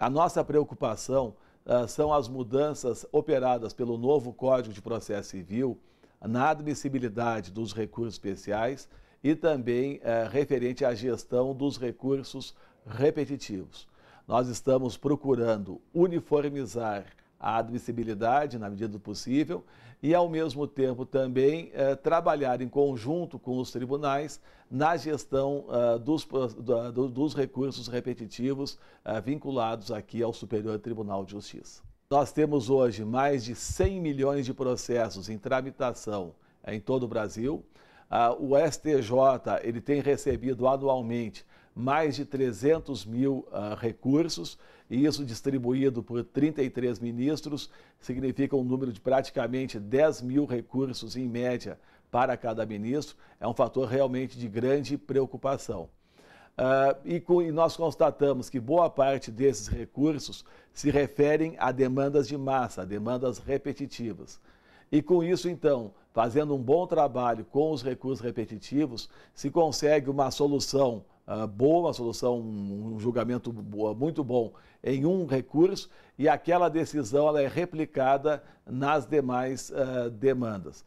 A nossa preocupação uh, são as mudanças operadas pelo novo Código de Processo Civil na admissibilidade dos recursos especiais e também uh, referente à gestão dos recursos repetitivos. Nós estamos procurando uniformizar a admissibilidade na medida do possível e, ao mesmo tempo, também eh, trabalhar em conjunto com os tribunais na gestão ah, dos, ah, da, dos, recursos repetitivos ah, vinculados aqui ao Superior Tribunal de Justiça. Nós temos hoje mais de 100 milhões de processos em tramitação eh, em todo o Brasil. Ah, o STJ ele tem recebido anualmente mais de 300 mil ah, recursos, e isso distribuído por 33 ministros, significa um número de praticamente 10 mil recursos em média para cada ministro. É um fator realmente de grande preocupação. Uh, e, com, e nós constatamos que boa parte desses recursos se referem a demandas de massa, demandas repetitivas. E com isso, então, fazendo um bom trabalho com os recursos repetitivos, se consegue uma solução uh, boa, uma solução, um julgamento boa, muito bom em um recurso e aquela decisão ela é replicada nas demais uh, demandas.